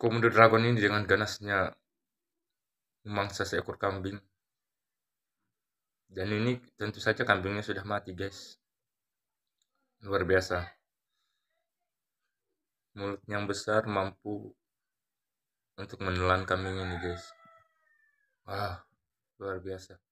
Komodo Dragon ini dengan ganasnya memangsa seekor kambing. Dan ini tentu saja kambingnya sudah mati, guys. Luar biasa. Mulut yang besar mampu untuk menelan kambing ini, guys. Wah, luar biasa.